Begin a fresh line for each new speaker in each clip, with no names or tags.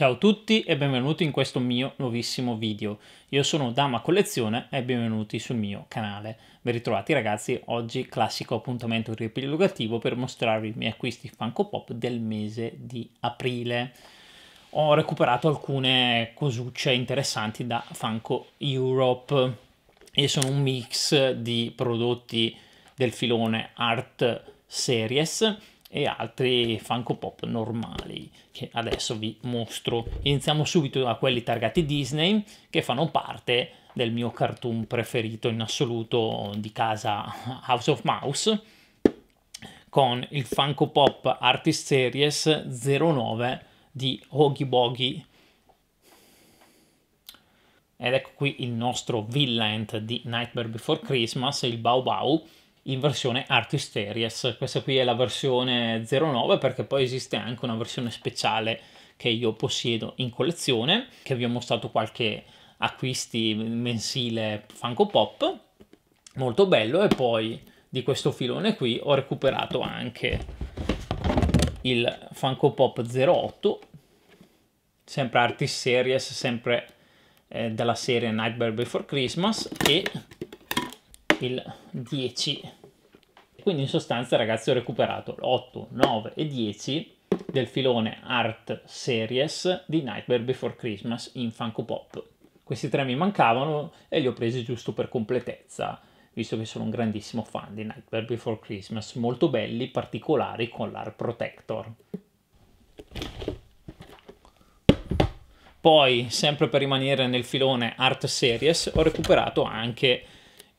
Ciao a tutti e benvenuti in questo mio nuovissimo video. Io sono Dama Collezione e benvenuti sul mio canale. Ben ritrovati ragazzi, oggi classico appuntamento riepilogativo per mostrarvi i miei acquisti Funko Pop del mese di aprile. Ho recuperato alcune cosucce interessanti da Funko Europe e sono un mix di prodotti del filone Art Series e altri Funko Pop normali che adesso vi mostro. Iniziamo subito da quelli targati Disney che fanno parte del mio cartoon preferito in assoluto di casa House of Mouse con il Funko Pop Artist Series 09 di Hoggy Boggy. Ed ecco qui il nostro villain di Nightmare Before Christmas, il Bau Bau in versione Artist Series. Questa qui è la versione 09 perché poi esiste anche una versione speciale che io possiedo in collezione, che vi ho mostrato qualche acquisti mensile Funko Pop, molto bello, e poi di questo filone qui ho recuperato anche il Funko Pop 08, sempre Artist Series, sempre eh, dalla serie Nightmare Before Christmas, e il 10. Quindi in sostanza ragazzi ho recuperato l'8, 9 e 10 del filone Art Series di Nightmare Before Christmas in Funko Pop. Questi tre mi mancavano e li ho presi giusto per completezza, visto che sono un grandissimo fan di Nightmare Before Christmas, molto belli, particolari con l'Art Protector. Poi, sempre per rimanere nel filone Art Series, ho recuperato anche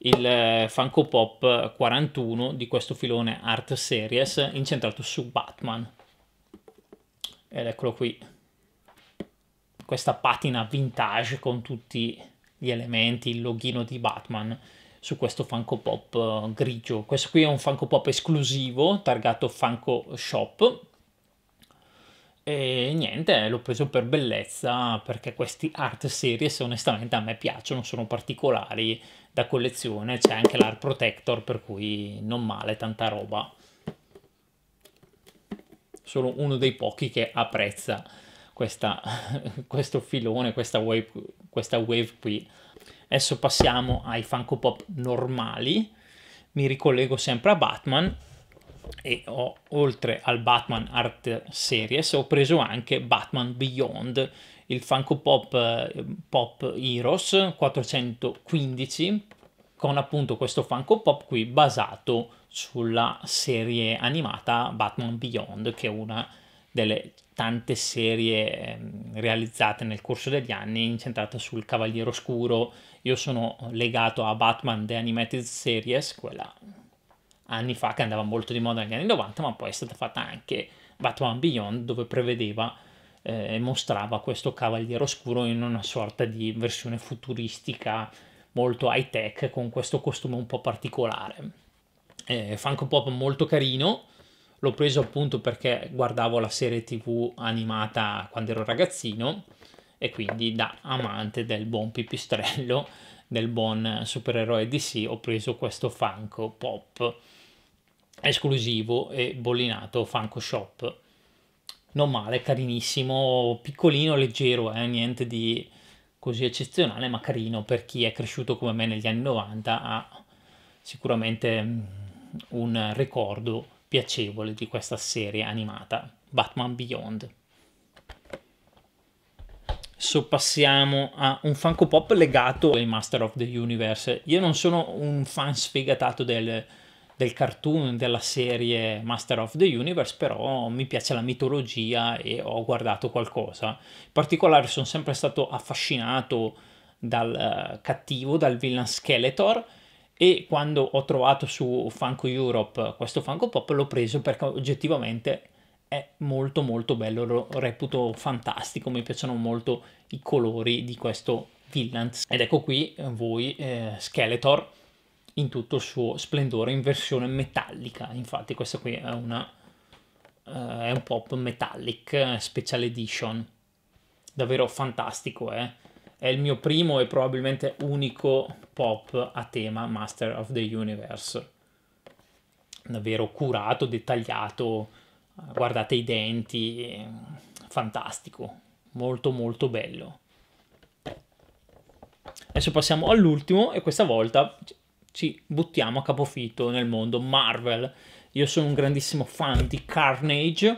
il eh, Funko Pop 41 di questo filone Art Series incentrato su Batman. Ed eccolo qui. Questa patina vintage con tutti gli elementi, il loghino di Batman su questo Funko Pop eh, grigio. Questo qui è un Funko Pop esclusivo targato Funko Shop e niente, l'ho preso per bellezza perché questi art series onestamente a me piacciono, sono particolari da collezione, c'è anche l'art protector per cui non male tanta roba. Sono uno dei pochi che apprezza questa, questo filone, questa wave, questa wave qui. Adesso passiamo ai Funko Pop normali, mi ricollego sempre a Batman e ho, oltre al Batman Art Series ho preso anche Batman Beyond, il Funko Pop, eh, Pop Heroes 415 con appunto questo Funko Pop qui basato sulla serie animata Batman Beyond che è una delle tante serie ehm, realizzate nel corso degli anni incentrata sul Cavaliere Oscuro. Io sono legato a Batman The Animated Series, quella anni fa che andava molto di moda negli anni 90, ma poi è stata fatta anche Batman Beyond dove prevedeva eh, e eh, mostrava questo cavaliere oscuro in una sorta di versione futuristica molto high tech con questo costume un po' particolare. Eh, Funko Pop molto carino, l'ho preso appunto perché guardavo la serie tv animata quando ero ragazzino e quindi da amante del buon pipistrello, del buon supereroe DC ho preso questo Funko Pop esclusivo e bollinato Funko Shop. Non male, carinissimo, piccolino, leggero, eh? niente di così eccezionale, ma carino per chi è cresciuto come me negli anni 90 ha sicuramente mm, un ricordo piacevole di questa serie animata Batman Beyond. passiamo a un Funko Pop legato ai Master of the Universe. Io non sono un fan sfegatato del del cartoon della serie Master of the Universe, però mi piace la mitologia e ho guardato qualcosa. In particolare sono sempre stato affascinato dal eh, cattivo, dal villain Skeletor, e quando ho trovato su Funko Europe questo Funko Pop l'ho preso perché oggettivamente è molto molto bello, lo reputo fantastico, mi piacciono molto i colori di questo villain. Ed ecco qui voi eh, Skeletor in tutto il suo splendore in versione metallica. Infatti, questa qui è una uh, è un pop metallic eh, special edition. Davvero fantastico, eh? È il mio primo e probabilmente unico pop a tema Master of the Universe. Davvero curato, dettagliato, guardate i denti, fantastico, molto molto bello. Adesso passiamo all'ultimo e questa volta ci buttiamo a capofitto nel mondo Marvel. Io sono un grandissimo fan di Carnage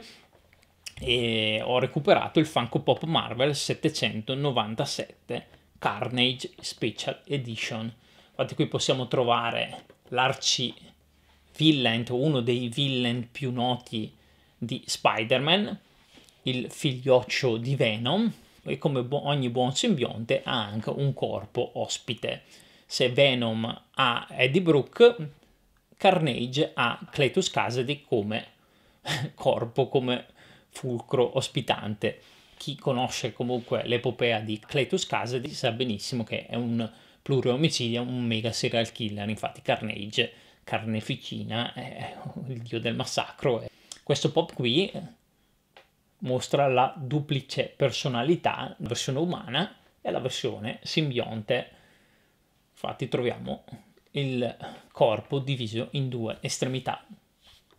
e ho recuperato il Funko Pop Marvel 797 Carnage Special Edition. Infatti qui possiamo trovare l'arci villain, uno dei villain più noti di Spider-Man, il figlioccio di Venom, e come ogni buon simbionte ha anche un corpo ospite se Venom ha Eddie Brooke, Carnage ha Cletus Casady come corpo, come fulcro ospitante. Chi conosce comunque l'epopea di Cletus Casady sa benissimo che è un pluriomicidio, un mega serial killer, infatti Carnage, carneficina, è il dio del massacro. Questo pop qui mostra la duplice personalità, la versione umana e la versione simbionte Infatti troviamo il corpo diviso in due estremità.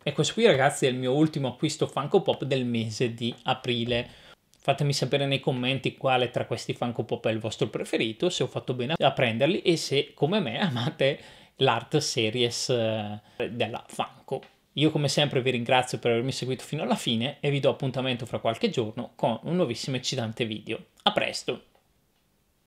E questo qui ragazzi è il mio ultimo acquisto Funko Pop del mese di aprile. Fatemi sapere nei commenti quale tra questi Funko Pop è il vostro preferito, se ho fatto bene a prenderli e se come me amate l'Art Series eh, della Funko. Io come sempre vi ringrazio per avermi seguito fino alla fine e vi do appuntamento fra qualche giorno con un nuovissimo eccitante video. A presto!